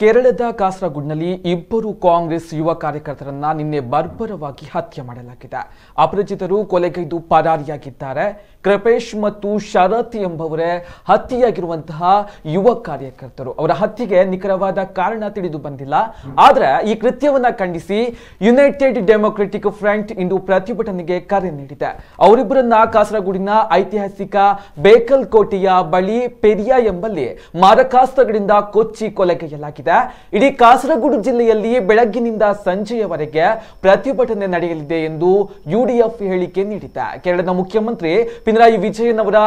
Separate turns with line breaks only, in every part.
ಕೇರಳದ ಕಾಸರಗುಡ್ನಲ್ಲಿ ಇಬ್ಬರು ಕಾಂಗ್ರೆಸ್ ಯುವ ಕಾರ್ಯಕರ್ತರನ್ನ ನಿನ್ನೆ ಬರ್ಬರವಾಗಿ ಹತ್ಯೆ ಮಾಡಲಾಗಿದೆ ಅಪರಿಚಿತರು ಕೊಲೆಗೈದು ಪರಾರಿಯಾಗಿದ್ದಾರೆ ಕೃಪೇಶ್ ಮತ್ತು ಶರತ್ ಎಂಬವರೇ ಹತ್ಯೆಯಾಗಿರುವಂತಹ ಯುವ ಕಾರ್ಯಕರ್ತರು ಅವರ ಹತ್ಯೆಗೆ ನಿಖರವಾದ ಕಾರಣ ತಿಳಿದು ಬಂದಿಲ್ಲ ಆದರೆ ಈ ಕೃತ್ಯವನ್ನ ಖಂಡಿಸಿ ಯುನೈಟೆಡ್ ಡೆಮೊಕ್ರೆಟಿಕ್ ಫ್ರಂಟ್ ಇಂದು ಪ್ರತಿಭಟನೆಗೆ ಕರೆ ನೀಡಿದೆ ಅವರಿಬ್ಬರನ್ನ ಕಾಸರಗುಡಿನ ಐತಿಹಾಸಿಕ ಬೇಕಲ್ ಕೋಟೆಯ ಬಳಿ ಪೆರಿಯಾ ಎಂಬಲ್ಲಿ ಮಾರಕಾಸ್ತ್ರಗಳಿಂದ ಕೊಚ್ಚಿ ಕೊಲೆಗೈಯಲಾಗಿದೆ ಇಡಿ ಇಡೀ ಕಾಸರಗೋಡು ಜಿಲ್ಲೆಯಲ್ಲಿ ಬೆಳಗ್ಗಿನಿಂದ ಸಂಜೆಯವರೆಗೆ ಪ್ರತಿಭಟನೆ ನಡೆಯಲಿದೆ ಎಂದು ಯುಡಿಎಫ್ ಹೇಳಿಕೆ ನೀಡಿದೆ ಕೇರಳದ ಮುಖ್ಯಮಂತ್ರಿ ಪಿನರಾಯಿ ವಿಜಯನ್ ಅವರ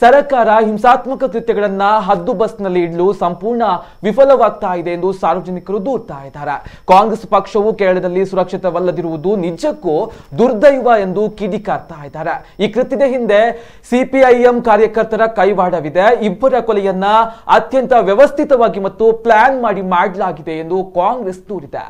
ಸರಕಾರ ಹಿಂಸಾತ್ಮಕ ಕೃತ್ಯಗಳನ್ನ ಹದ್ದು ಬಸ್ನಲ್ಲಿ ಇಡಲು ಸಂಪೂರ್ಣ ವಿಫಲವಾಗ್ತಾ ಇದೆ ಎಂದು ಸಾರ್ವಜನಿಕರು ದೂರ್ತಾ ಇದ್ದಾರೆ ಕಾಂಗ್ರೆಸ್ ಪಕ್ಷವು ಕೇರಳದಲ್ಲಿ ಸುರಕ್ಷಿತವಲ್ಲದಿರುವುದು ನಿಜಕ್ಕೂ ದುರ್ದೈವ ಎಂದು ಕಿಡಿಕಾರ್ತಾ ಇದ್ದಾರೆ ಈ ಕೃತ್ಯದ ಹಿಂದೆ ಸಿಪಿಐಎಂ ಕಾರ್ಯಕರ್ತರ ಕೈವಾಡವಿದೆ ಇಬ್ಬರ ಕೊಲೆಯನ್ನ ಅತ್ಯಂತ ವ್ಯವಸ್ಥಿತವಾಗಿ ಮತ್ತು ಪ್ಲಾನ್ ಮಾಡಿ ಮಾಡಲಾಗಿದೆ ಎಂದು ಕಾಂಗ್ರೆಸ್ ದೂರಿದೆ